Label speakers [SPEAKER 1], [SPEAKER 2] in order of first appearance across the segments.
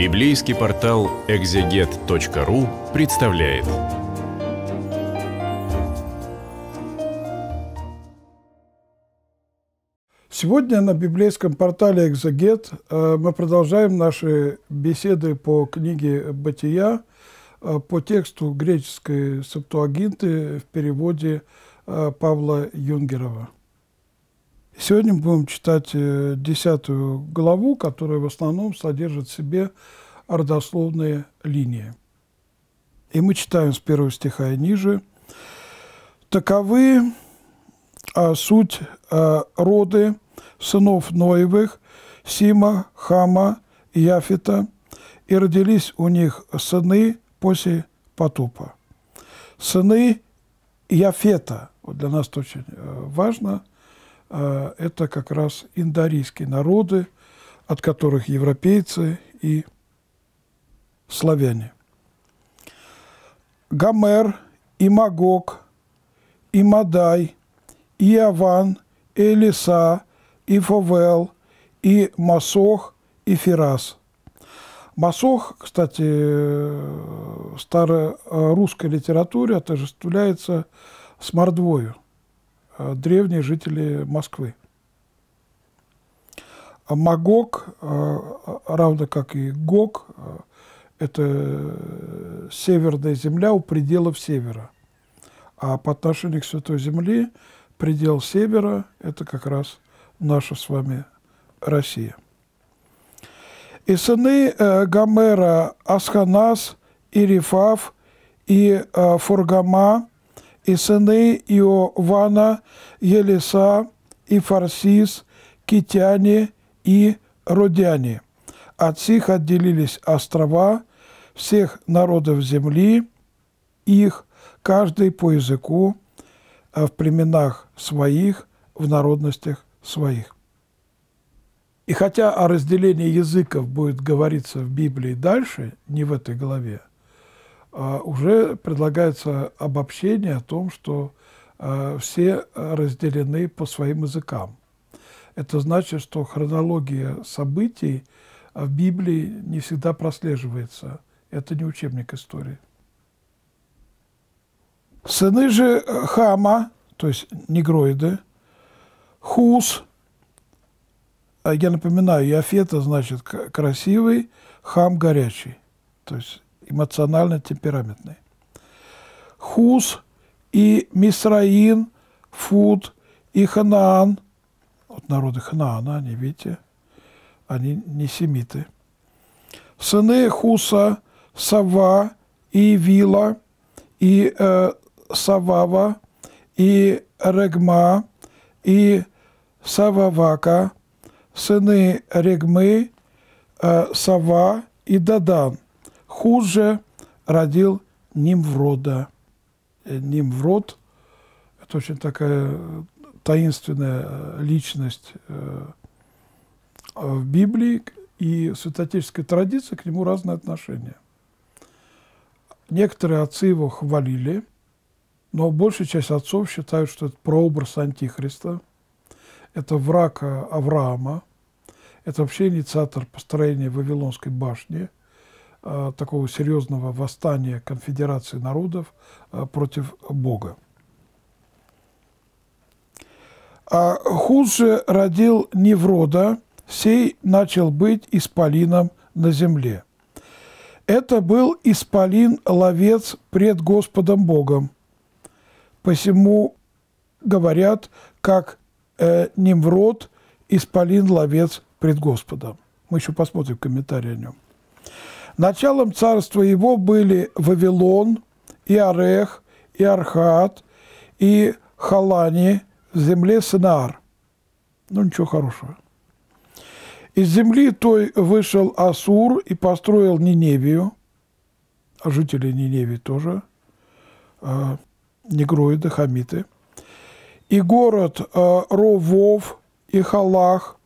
[SPEAKER 1] Библейский портал экзегет.ру представляет. Сегодня на библейском портале «Экзегет» э, мы продолжаем наши беседы по книге «Бытия» э, по тексту греческой септуагинты в переводе э, Павла Юнгерова. Сегодня будем читать э, десятую главу, которая в основном содержит в себе родословные линии. И мы читаем с первого стиха и ниже. «Таковы а, суть а, роды сынов Ноевых, Сима, Хама, Яфета, и родились у них сыны после потупа. Сыны Яфета, вот для нас это очень э, важно – а, это как раз индорийские народы, от которых европейцы и славяне. Гомер, и Магог, и Мадай, и Аван, и Элиса, и Фовел, и Масох, и Фирас. Масох, кстати, э, в старорусской литературе отождествляется с мордвою. Э, древние жители Москвы. А Магог, э, а, равно как и Гог, э, это северная земля у пределов севера. А по отношению к Святой Земле предел севера – это как раз наша с вами Россия. И сыны Гомера Асханас и Рифав и Фургама и сыны Иована, Елиса и Фарсис, Китяне и Родяне. От сих отделились острова всех народов земли, их каждый по языку, э, в племенах своих, в народностях своих. И хотя о разделении языков будет говориться в Библии дальше, не в этой главе – а, уже предлагается обобщение о том, что а, все разделены по своим языкам. Это значит, что хронология событий а, в Библии не всегда прослеживается. Это не учебник истории. Сыны же Хама, то есть негроиды, Хус, я напоминаю, Яфета значит красивый, Хам горячий. То есть эмоционально темпераментный. Хус и Мисраин, Фуд и Ханаан, вот народы Ханаана, они, видите, они не семиты. Сыны Хуса, Сава и Вила, и э, Савава, и Регма, и Сававака, сыны Регмы, э, Сава и Дадан – хуже родил Нимврода. Э, Нимврод – это очень такая таинственная э, личность э, в Библии, и в святотеческой традиции к нему разные отношения. Некоторые отцы его хвалили, но большая часть отцов считают, что это прообраз Антихриста, это враг Авраама, это вообще инициатор построения Вавилонской башни – Э, такого серьезного восстания конфедерации народов э, против Бога. А Хуз же родил Неврода, сей начал быть исполином на земле. Это был исполин-ловец пред Господом Богом. Посему говорят, как э, Немврод – исполин-ловец пред Господом. Мы еще посмотрим комментарий о нем. Началом царства его были Вавилон, и Орех, и Архат, и Халани в земле Синар. Ну, ничего хорошего. Из земли той вышел Асур и построил Ниневию, а жители Ниневии тоже, э, негроиды, хамиты, и город э, Ровов, и Халах,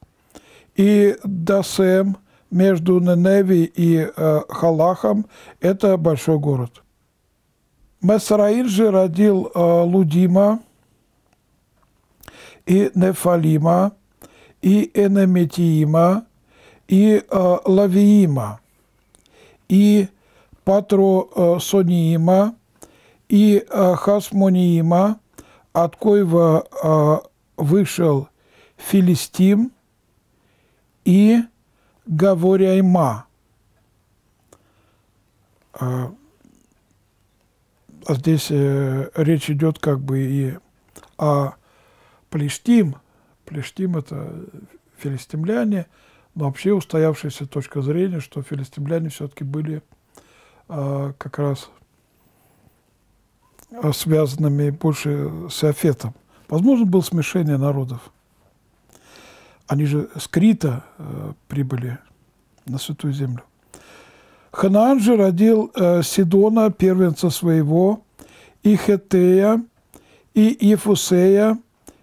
[SPEAKER 1] и Дасем – между Неневи и э, Халахом – это большой город. Месраиль же родил э, Лудима и Нефалима, и Энеметиима, и э, Лавиима, и Патросониима, и э, Хасмониима, от коего э, вышел Филистим, и говоряйма. А, а здесь э, речь идет как бы и о Плештим. Плештим – это филистимляне, но вообще устоявшаяся точка зрения, что филистимляне все-таки были э, как раз а, связанными больше с Афетом. Возможно, было смешение народов. Они же с Крита э, прибыли на Святую Землю. Ханаан же родил э, Сидона, первенца своего, и Хетея, и Ефусея,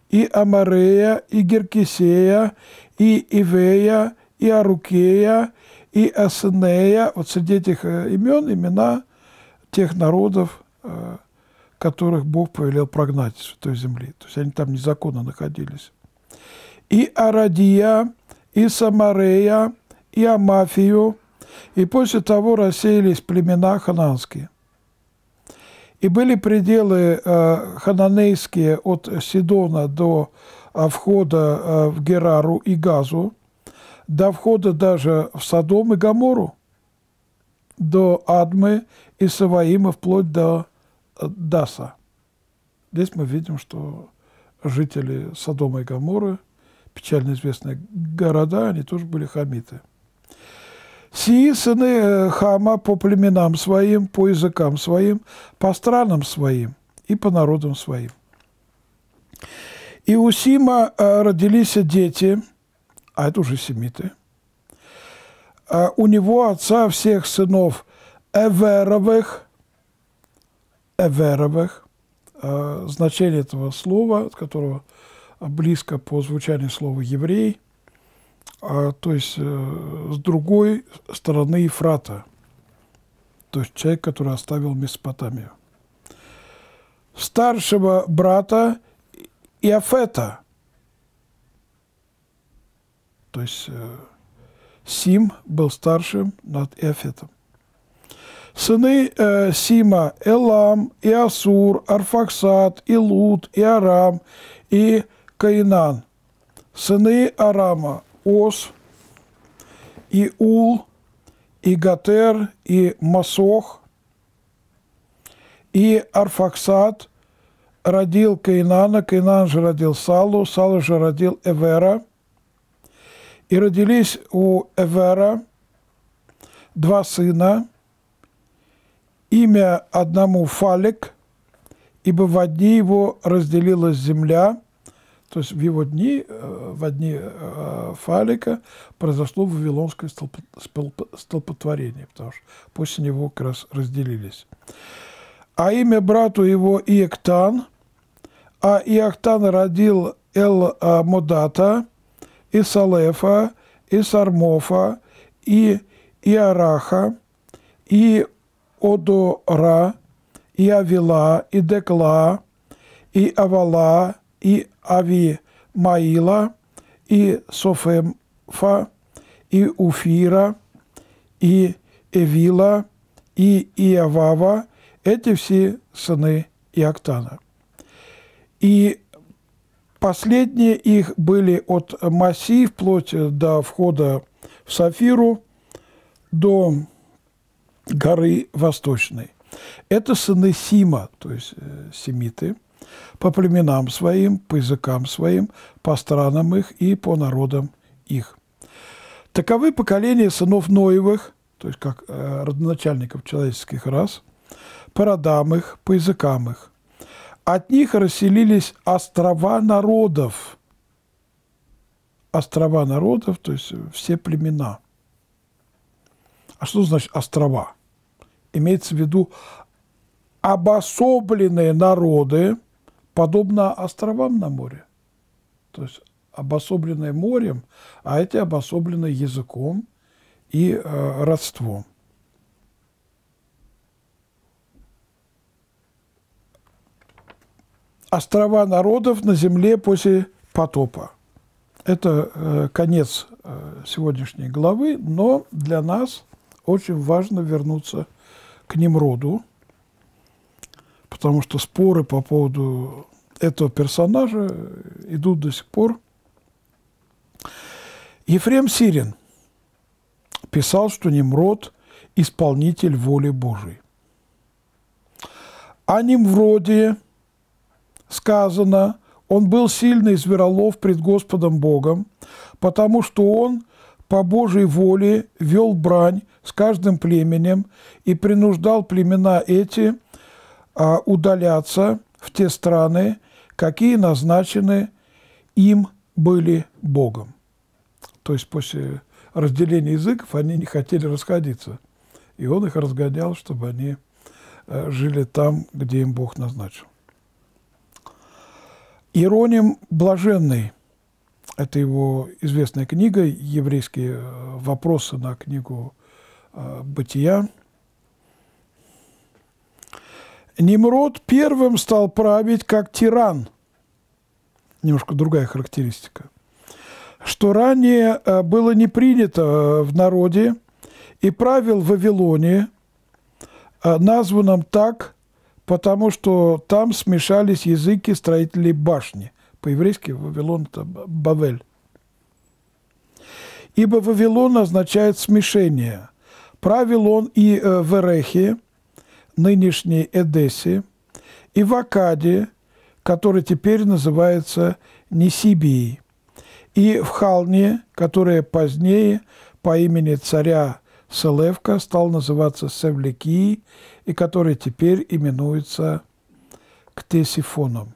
[SPEAKER 1] и Амарея, и Геркисея, и Ивея, и Арукея, и Аснея. Вот среди этих э, имен имена тех народов, э, которых Бог повелел прогнать с Святой земли. То есть они там незаконно находились и Арадия, и Самарея, и Амафию, и после того рассеялись племена хананские. И были пределы э, хананейские от Сидона до э, входа э, в Герару и Газу, до входа даже в Содом и Гамору, до Адмы и Саваима, вплоть до э, Даса. Здесь мы видим, что жители Содома и Гаморы – печально известные города, они тоже были хамиты. Сии сыны э, Хама по племенам своим, по языкам своим, по странам своим и по народам своим. И у Сима э, родились дети, а это уже семиты. А у него отца всех сынов Эверовых, Эверовых, э, значение этого слова, от которого – а близко по звучанию слова «еврей», а, то есть э, с другой стороны Ефрата, то есть человек, который оставил Месопотамию. Старшего брата Иофета, то есть э, Сим был старшим над Иофетом. Сыны э, Сима – Элам, Иасур, Арфаксат, Илут, Иарам и Арам, и Каинан, сыны Арама, Ос, и Ул и Гатер и Масох, и Арфаксад родил Каинана, Каинан же родил Салу, Салу же родил Эвера, и родились у Эвера два сына, имя одному Фалик, ибо в одни его разделилась земля – то есть в его дни, э, в одни э, Фалика, произошло вавилонское столпотворение, потому что после него как раз разделились. А имя брату его Иектан, а Иоктан родил Эл-Модата, и Салефа, и Сармофа, и Иараха, и Одора, и Авила, и Декла, и Авала, и Ави, Маила и Софемфа, и Уфира, и Эвила, и Иавава, эти все сыны Иоктана. И последние их были от Маси вплоть до входа в Сафиру до горы Восточной. Это сыны Сима, то есть э, семиты – по племенам своим, по языкам своим, по странам их и по народам их. Таковы поколения сынов Ноевых, то есть как э, родоначальников человеческих рас, по родам их, по языкам их. От них расселились острова народов. Острова народов, то есть э, все племена. А что значит острова? Имеется в виду обособленные народы – подобно островам на море. То есть обособленное морем, а эти обособлены языком и э, родством. Острова народов на земле после потопа. Это э, конец э, сегодняшней главы, но для нас очень важно вернуться к Немроду – потому что споры по поводу этого персонажа идут до сих пор. Ефрем Сирин писал, что Немрод – исполнитель воли Божией. О Немвроде сказано, он был сильный зверолов пред Господом Богом, потому что он по Божьей воле вел брань с каждым племенем и принуждал племена эти – а удаляться в те страны, какие назначены им были Богом. То есть после разделения языков они не хотели расходиться. И он их разгонял, чтобы они э, жили там, где им Бог назначил. Ироним Блаженный – это его известная книга «Еврейские э, вопросы на книгу э, «Бытия», Немрод первым стал править как тиран. Немножко другая характеристика. Что ранее э, было не принято э, в народе и правил в Вавилоне, э, названном так, потому что там смешались языки строителей башни. По-еврейски Вавилон – это Бавель. Ибо Вавилон означает смешение. Правил он и в Эрехе – нынешней Эдессе, и в Акаде, который теперь называется Несибией, и в Халне, которая позднее по имени царя Селевка стал называться Севликией, и который теперь именуется Ктесифоном.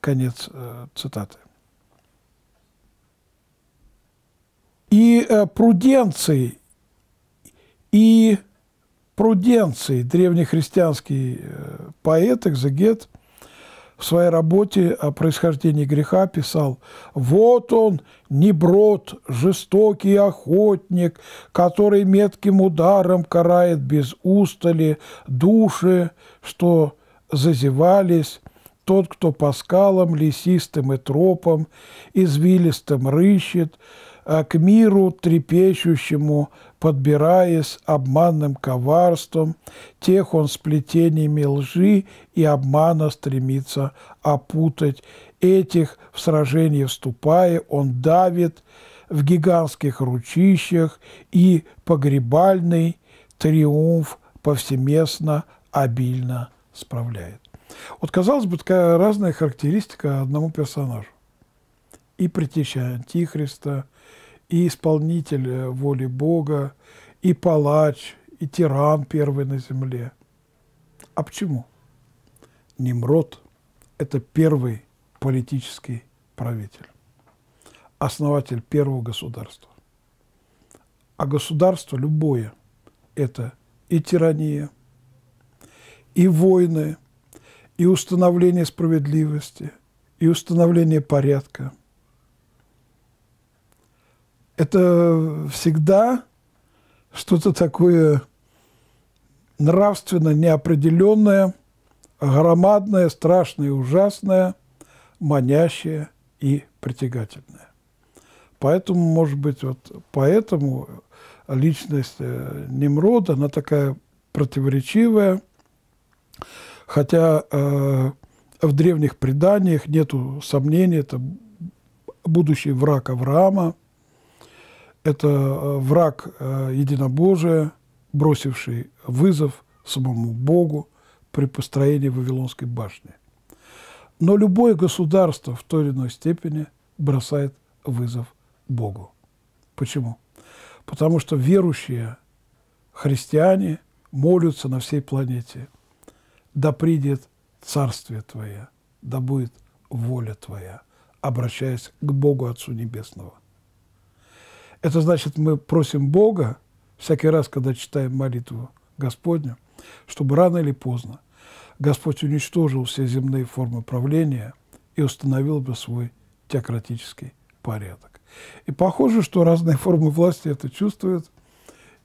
[SPEAKER 1] Конец э, цитаты. И э, Пруденций, и Пруденций, древнехристианский э, поэт, экзегет, в своей работе о происхождении греха писал «Вот он, неброд, жестокий охотник, который метким ударом карает без устали души, что зазевались, тот, кто по скалам лесистым и тропам извилистым рыщет, Э, к миру трепещущему, подбираясь обманным коварством, тех он сплетениями лжи и обмана стремится опутать, этих в сражение вступая он давит в гигантских ручищах, и погребальный триумф повсеместно обильно справляет. Вот, казалось бы, такая разная характеристика одному персонажу и притеча Антихриста, и исполнитель э, воли Бога, и палач, и тиран первый на земле. А почему? Немрод – это первый политический правитель, основатель первого государства. А государство любое – это и тирания, и войны, и установление справедливости, и установление порядка – это всегда что-то такое нравственно неопределенное, громадное, страшное, ужасное, манящее и притягательное. Поэтому, может быть, вот поэтому личность э, Немрода, она такая противоречивая, хотя э, в древних преданиях нету сомнений, это будущий враг Авраама, это э, враг э, единобожия, бросивший вызов самому Богу при построении Вавилонской башни. Но любое государство в той или иной степени бросает вызов Богу. Почему? Потому что верующие христиане молятся на всей планете. Да придет Царствие Твое, да будет воля Твоя, обращаясь к Богу Отцу Небесного. Это значит, мы просим Бога всякий раз, когда читаем молитву Господню, чтобы рано или поздно Господь уничтожил все земные формы правления и установил бы свой теократический порядок. И похоже, что разные формы власти это чувствуют.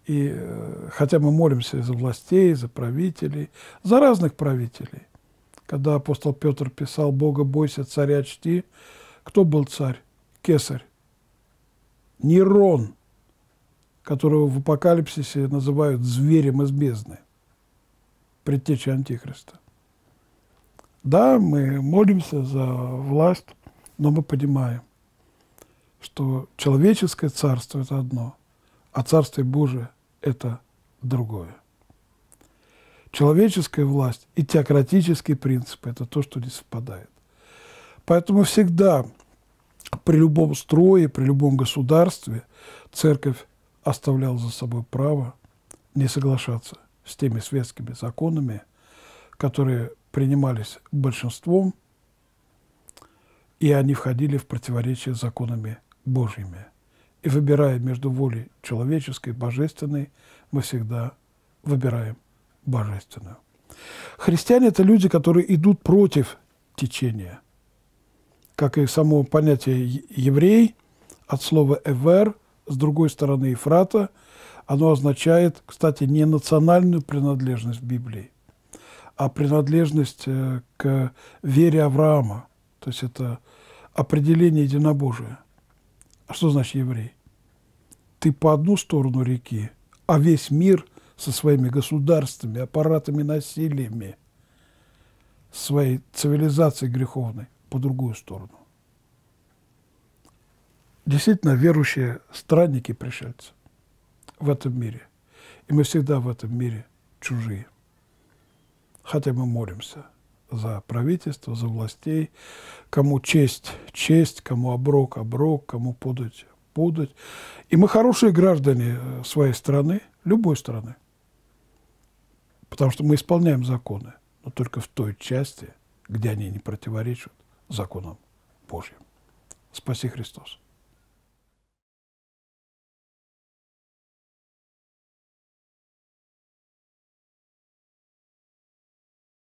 [SPEAKER 1] И э, хотя мы молимся за властей, за правителей, за разных правителей. Когда апостол Петр писал «Бога бойся, царя чти», кто был царь? Кесарь. Нерон, которого в апокалипсисе называют зверем из бездны, предтеча Антихриста. Да, мы молимся за власть, но мы понимаем, что человеческое царство – это одно, а царство Божие – это другое. Человеческая власть и теократические принципы – это то, что не совпадает. Поэтому всегда при любом строе, при любом государстве церковь оставляла за собой право не соглашаться с теми светскими законами, которые принимались большинством, и они входили в противоречие с законами Божьими. И выбирая между волей человеческой и божественной, мы всегда выбираем божественную. Христиане – это люди, которые идут против течения – как и само понятие «еврей» от слова «эвер», с другой стороны «эфрата», оно означает, кстати, не национальную принадлежность Библии, а принадлежность э, к вере Авраама. То есть это определение единобожия. А что значит еврей? Ты по одну сторону реки, а весь мир со своими государствами, аппаратами насилиями, своей цивилизацией греховной по другую сторону. Действительно, верующие странники пришельцы в этом мире. И мы всегда в этом мире чужие. Хотя мы молимся за правительство, за властей, кому честь – честь, кому оброк – оброк, кому подать – подать. И мы хорошие граждане э, своей страны, любой страны, потому что мы исполняем законы, но только в той части, где они не противоречат законом Божьим. Спаси Христос.